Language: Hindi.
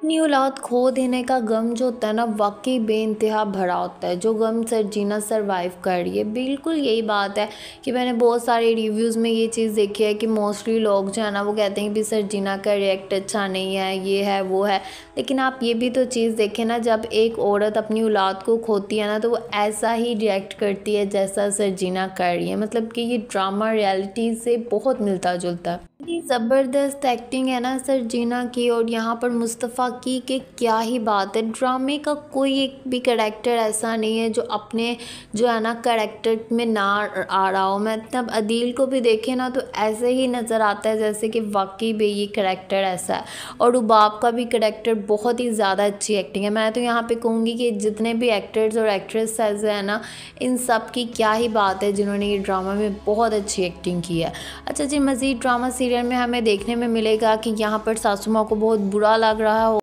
अपनी औलाद खो देने का गम जो होता है ना वाकई बेानतहा भरा होता है जो गम सर जीना सर्वाइव कर रही है बिल्कुल यही बात है कि मैंने बहुत सारे रिव्यूज़ में ये चीज़ देखी है कि मोस्टली लोग जो है ना वो कहते हैं कि सर जीना का रिएक्ट अच्छा नहीं है ये है वो है लेकिन आप ये भी तो चीज़ देखें ना जब एक औरत अपनी औलाद को खोती है ना तो वो ऐसा ही रिएक्ट करती है जैसा सर जीना कर रही है मतलब कि ये ड्रामा रियलिटी से बहुत मिलता जुलता है इतनी ज़बरदस्त एक्टिंग है ना सर जीना की और यहाँ पर मुस्तफ़ा की कि क्या ही बात है ड्रामे का कोई एक भी करेक्टर ऐसा नहीं है जो अपने जो है ना करेक्टर में ना आ रहा हो मैं तब अदील को भी देखे ना तो ऐसे ही नज़र आता है जैसे कि वाकई में ये करेक्टर ऐसा है और उबाब का भी करेक्टर बहुत ही ज़्यादा अच्छी एक्टिंग है मैं तो यहाँ पर कहूँगी कि जितने भी एक्टर्स और एक्ट्रेस ऐसे हैं ना इन सब की क्या ही बात है जिन्होंने ये ड्रामा में बहुत अच्छी एक्टिंग की है अच्छा जी मज़ीद ड्रामा सीरी सीरियल में हमें देखने में मिलेगा कि यहाँ पर सासू माँ को बहुत बुरा लग रहा हो